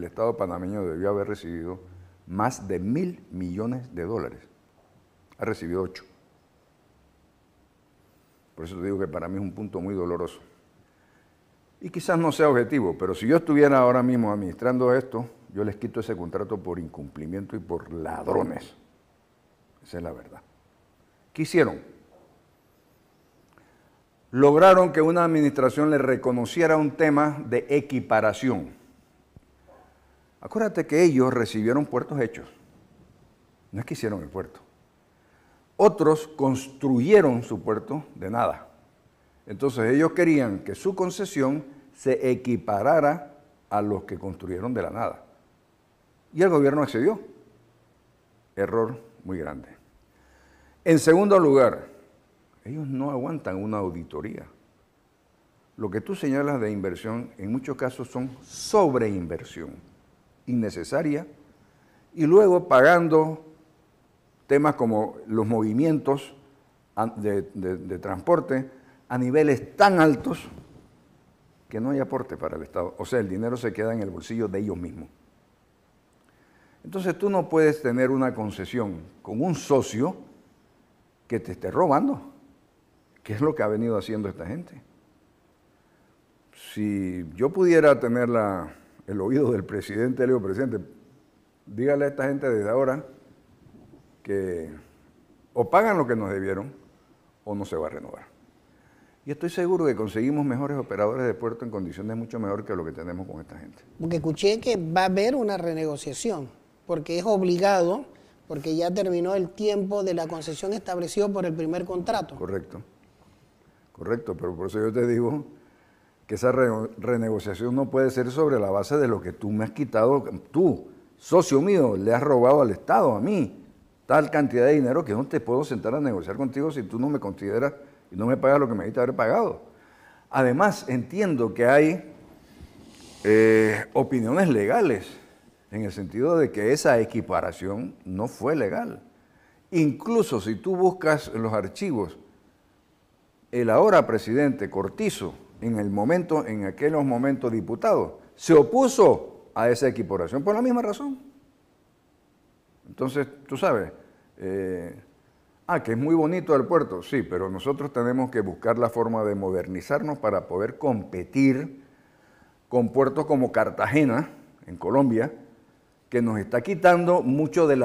el Estado panameño debió haber recibido más de mil millones de dólares. Ha recibido ocho. Por eso te digo que para mí es un punto muy doloroso. Y quizás no sea objetivo, pero si yo estuviera ahora mismo administrando esto, yo les quito ese contrato por incumplimiento y por ladrones. Esa es la verdad. ¿Qué hicieron? Lograron que una administración le reconociera un tema de equiparación. Acuérdate que ellos recibieron puertos hechos. No es que hicieron el puerto. Otros construyeron su puerto de nada. Entonces ellos querían que su concesión se equiparara a los que construyeron de la nada. Y el gobierno accedió. Error muy grande. En segundo lugar, ellos no aguantan una auditoría. Lo que tú señalas de inversión en muchos casos son sobreinversión innecesaria, y luego pagando temas como los movimientos de, transporte a niveles tan altos que no hay aporte para el Estado. O sea, el dinero se queda en el bolsillo de ellos mismos. Entonces tú no puedes tener una concesión con un socio que te esté robando, que es lo que ha venido haciendo esta gente. Si yo pudiera tener la el oído del presidente, le digo, presidente, dígale a esta gente desde ahora que o pagan lo que nos debieron o no se va a renovar. Y estoy seguro que conseguimos mejores operadores de puerto en condiciones mucho mejor que lo que tenemos con esta gente. Porque escuché que va a haber una renegociación, porque es obligado, porque ya terminó el tiempo de la concesión establecido por el primer contrato. Correcto, correcto, pero por eso yo te digo que esa renegociación no puede ser sobre la base de lo que tú me has quitado, tú, socio mío, le has robado al Estado, a mí, tal cantidad de dinero que no te puedo sentar a negociar contigo si tú no me consideras y no me pagas lo que me diste haber pagado. Además, entiendo que hay eh, opiniones legales, en el sentido de que esa equiparación no fue legal. Incluso si tú buscas en los archivos, el ahora presidente Cortizo, en el momento, en aquellos momentos diputado, se opuso a esa equiporación por la misma razón. Entonces, tú sabes, eh, ah, que es muy bonito el puerto, sí, pero nosotros tenemos que buscar la forma de modernizarnos para poder competir con puertos como Cartagena, en Colombia, que nos está quitando mucho del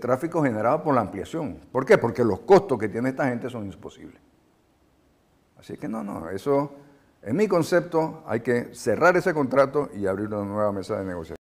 tráfico generado por la ampliación. ¿Por qué? Porque los costos que tiene esta gente son imposibles. Así que no, no, eso en mi concepto, hay que cerrar ese contrato y abrir una nueva mesa de negociación.